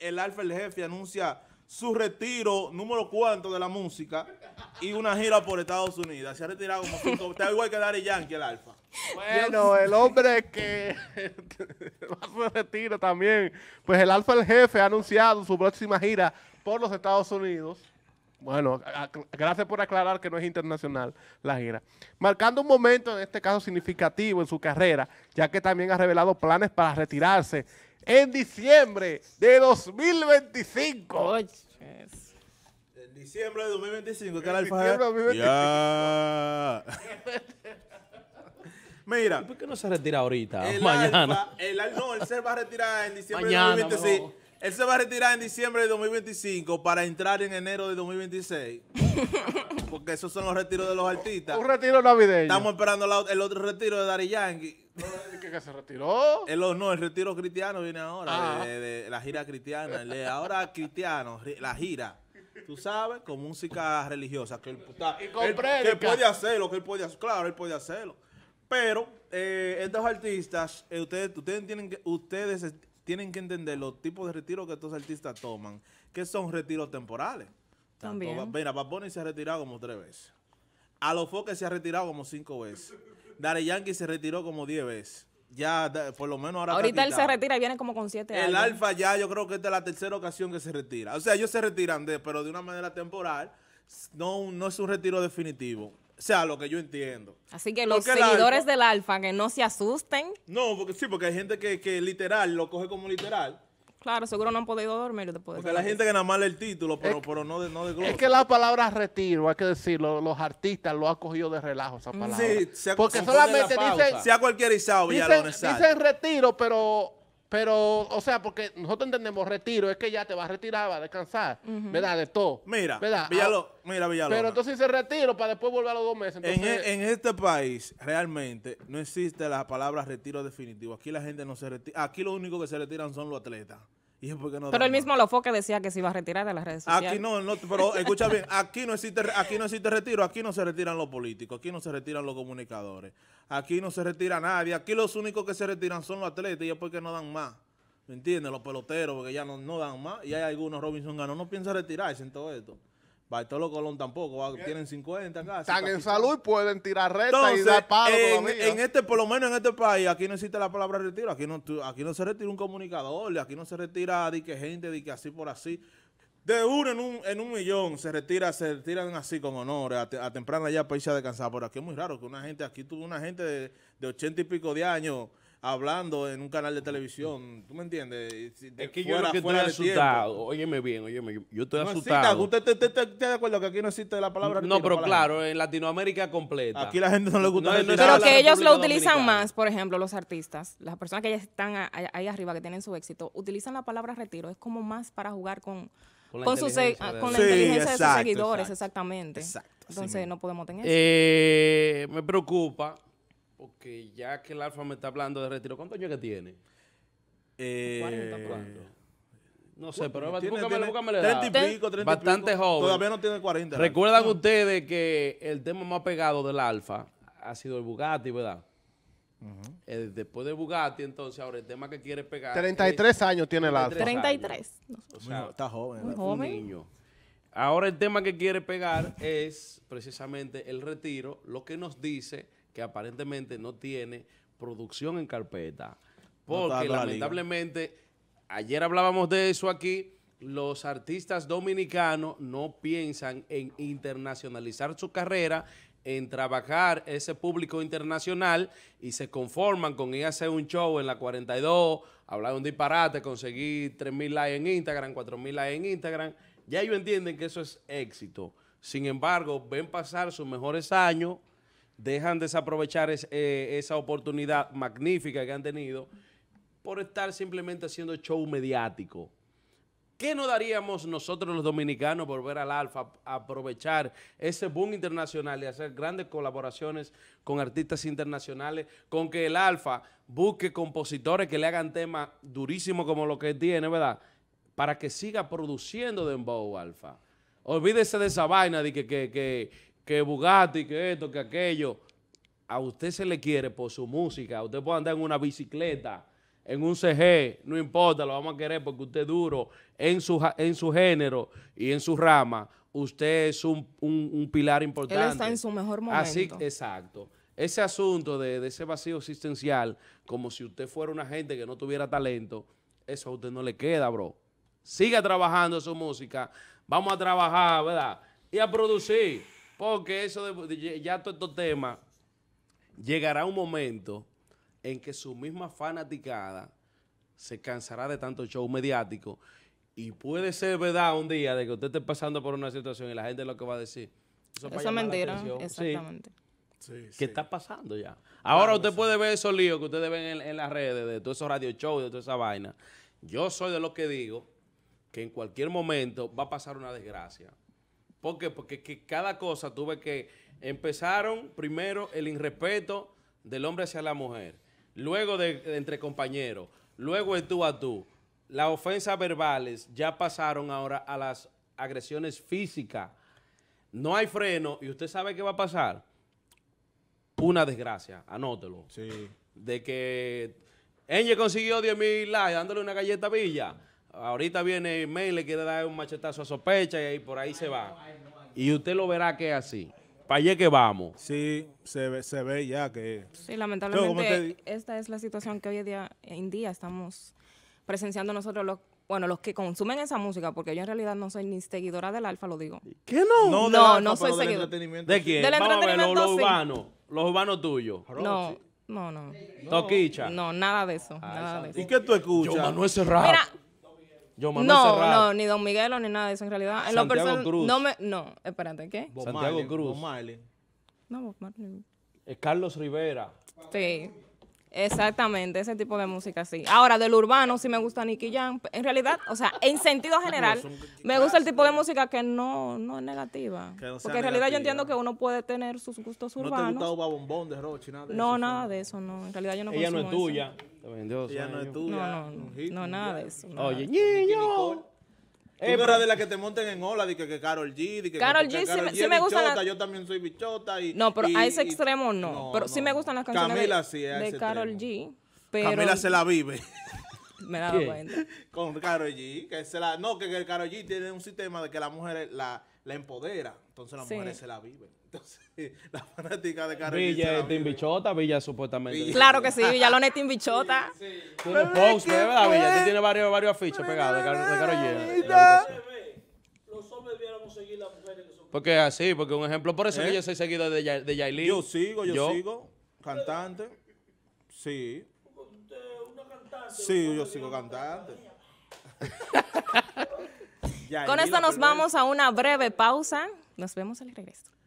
el Alfa el Jefe anuncia su retiro número cuánto de la música y una gira por Estados Unidos. Se ha retirado como está igual que Daddy Yankee el Alfa. Bueno, el hombre que va también. Pues el Alfa el Jefe ha anunciado su próxima gira por los Estados Unidos. Bueno, gracias por aclarar que no es internacional la gira. Marcando un momento, en este caso significativo en su carrera, ya que también ha revelado planes para retirarse en diciembre de 2025. diciembre de 2025, Mira. ¿Por qué no se retira ahorita? El mañana. no, él se va a retirar en diciembre de 2025. Él se va a retirar en diciembre de 2025 para entrar en enero de 2026. Porque esos son los retiros de los artistas. Un retiro navideño. Estamos esperando el otro retiro de Dari Yankee que, se retiró. El, oh, no, el retiro cristiano viene ahora, de, ah. la gira cristiana. ahora cristiano, la gira. Tú sabes, con música religiosa. Que él, está, que él puede hacerlo, Claro, él puede hacerlo. Pero eh, estos artistas, eh, ustedes, ustedes, tienen que, ustedes tienen que entender los tipos de retiro que estos artistas toman, que son retiros temporales. También. Mira, se ha retirado como tres veces. A los Foques se ha retirado como cinco veces. Dare Yankee se retiró como diez veces ya por lo menos ahora Ahorita él se retira y viene como con siete años. El Alfa ya yo creo que es es la tercera ocasión que se retira. O sea, ellos se retiran, pero de una manera temporal. No, no es un retiro definitivo. O sea, lo que yo entiendo. Así que los seguidores del Alfa que no se asusten. No, porque sí, porque hay gente que, que literal lo coge como literal. Claro, seguro no han podido dormir después. Porque la gente que nada más el título, pero, pero no de, no Es que la palabra retiro, hay que decirlo, los artistas lo han cogido de relajo esa palabra. Sí, se ha, Porque solamente dicen... Se ha cualquierizado dicen, dicen retiro, pero pero, o sea, porque nosotros entendemos retiro, es que ya te vas a retirar, vas a descansar, ¿verdad? De todo. Mira, ¿verdad? Ah, mira, Pero entonces dice retiro para después volver a los dos meses. En, e- en, este país, realmente, no existe la palabra retiro definitivo. Aquí la gente no se retira. Aquí lo único que se retiran son los atletas pero el mismo lo decía que se iba a retirar de las redes sociales. Aquí no, pero escucha bien, aquí no, existe, aquí no existe retiro, aquí no se retiran los políticos, aquí no se retiran los comunicadores, aquí no se retira nadie, aquí los únicos que se retiran son los atletas y es porque no dan más. ¿Me entiendes? Los peloteros, porque ya no, dan más. Y hay algunos, Robinson Ganó no piensa retirarse en todo esto va lo Colón tampoco, tienen 50 Están en salud, pueden tirar reta y dar palo en, este, por lo menos en este país, aquí no existe la palabra retiro, aquí no, aquí no se retira un comunicador, aquí no se retira de que gente, de que así por así. De uno en un, en un millón se retira, se retiran así con honores, a, temprana ya para irse a descansar. Pero aquí es muy raro que una gente, aquí tuvo una gente de, de 80 y pico de años hablando en un canal de televisión. ¿Tú me entiendes? es que yo estoy asustado. Óyeme bien, óyeme. Yo, yo estoy asustado. ¿Usted está te, te, de acuerdo que aquí no existe la palabra retiro? No, pero claro, en Latinoamérica completa. Aquí la gente no le gusta Pero que ellos lo utilizan más, por ejemplo, los artistas, las personas que ya están ahí arriba, que tienen su éxito, utilizan la palabra retiro. Es como más para jugar con con la con ah, inteligencia, de, la inteligencia de sus seguidores, exactamente. Exacto, Entonces no podemos tener eso. Eh, me preocupa porque ya que el Alfa me está hablando de retiro, ¿cuántos años que tiene? Eh, 40 hablando. No sé, pero tiene, búscame, tiene, búscame la edad. 30 y pico, 30 Bastante pico. joven. Todavía no tiene 40. Recuerdan no? ustedes que el tema más pegado del Alfa ha sido el Bugatti, ¿verdad? Uh eh, -huh. después de Bugatti, entonces, ahora el tema que quiere pegar... 33 es, años tiene el Alfa. 33. O sea, no, está joven. Muy joven. Un niño. Ahora el tema que quiere pegar es precisamente el retiro, lo que nos dice que aparentemente no tiene producción en carpeta. Porque lamentablemente, ayer hablábamos de eso aquí, los artistas dominicanos no piensan en internacionalizar su carrera, en trabajar ese público internacional y se conforman con ir a hacer un show en la 42, hablar de un disparate, conseguir 3.000 likes en Instagram, 4.000 likes en Instagram. Ya ellos entienden que eso es éxito. Sin embargo, ven pasar sus mejores años dejan desaprovechar eh, esa oportunidad magnífica que han tenido por estar simplemente haciendo show mediático. ¿Qué no daríamos nosotros los dominicanos por ver al Alfa aprovechar ese boom internacional y hacer grandes colaboraciones con artistas internacionales? Con que el Alfa busque compositores que le hagan temas durísimos como lo que tiene, ¿verdad? Para que siga produciendo Dembow Alfa. Olvídese de esa vaina de que, que que Bugatti, que esto, que aquello. A usted se le quiere por su música. Usted puede andar en una bicicleta, en un CG, no importa, lo vamos a querer porque usted es duro en su, en su género y en su rama. Usted es un, pilar importante. Él está en su mejor momento. Así, exacto ese asunto de, ese vacío existencial, como si usted fuera una gente que no tuviera talento, eso a usted no le queda, bro. Siga trabajando su música. Vamos a trabajar, ¿verdad? Y a producir. Porque eso ya todo estos temas, llegará un momento en que su misma fanaticada se cansará de tanto show mediático y puede ser verdad un día de que usted esté pasando por una situación y la gente lo que va a decir. Eso, es mentira, exactamente. Sí. está pasando ya. Ahora usted puede ver esos líos que ustedes ven en, en las redes, de todos esos radio shows, de toda esa vaina. Yo soy de los que digo que en cualquier momento va a pasar una desgracia. ¿Por qué? Porque cada cosa tuve que... Empezaron primero el irrespeto del hombre hacia la mujer, luego de, entre compañeros, luego el tú a tú. Las ofensas verbales ya pasaron ahora a las agresiones físicas. No hay freno y usted sabe qué va a pasar. Una desgracia, anótelo. Sí. De que ella consiguió 10.000 mil likes dándole una galleta a Villa ahorita viene May, le quiere dar un machetazo a sospecha y ahí por ahí se va. Y usted lo verá que es así. Para allá que vamos. Sí, se ve, ya que... Sí, lamentablemente esta es la situación que hoy en día, en día estamos presenciando nosotros los bueno, los que consumen esa música, porque yo en realidad no soy ni seguidora del alfa, lo digo. ¿Qué no? No, no, soy seguidora. ¿De quién? Del los, urbanos, los urbanos tuyos. No, no, no. ¿Toquicha? No, nada de eso, ah, ¿Y qué tú escuchas? Yo, es Serrat. Mira, yo, Manuel no, no, ni Don Miguelo ni nada de eso en realidad. No, me, no, espérate, ¿qué? Santiago Cruz. Bob Marley. No, Bob Marley. Eh, Carlos Rivera. Sí. Exactamente, ese tipo de música sí. Ahora, del urbano sí me gusta Nicky Jam. En realidad, o sea, en sentido general, me gusta el tipo de música que no, no es negativa. Porque en realidad yo entiendo que uno puede tener sus gustos urbanos. ¿No te gusta Bombón de nada de no, eso? No, nada de eso, no. En realidad yo no Ella no es tuya. Eso. Ella no es No, no, no, nada de eso. Oye, niño. Tú eh, no de las que te monten en ola, de que, que Carol G, que Carol G, sí, me gustan bichota, yo también soy bichota. Y, no, pero a ese extremo no, pero sí me gustan las canciones de, Carol G. Pero... Camila se la vive. me he cuenta. Con Carol G, que se la... No, que, Carol G tiene un sistema de que la mujer la, la empodera. Entonces las mujeres se la viven. Entonces, la fanática de Karol Villa es Bichota, Villa supuestamente. Claro que sí, Villalona es Bichota. Sí, sí. Tiene post, ¿verdad, Villa? Tiene varios, varios afiches pegados de, de Los hombres debiéramos seguir las mujeres Porque así, porque un ejemplo, por eso que ¿Eh? yo soy seguida de, ya, de Yo sigo, yo, sigo. Cantante. Sí. Sí, yo sigo cantante. Con esto nos vamos a una breve pausa. Nos vemos al regreso.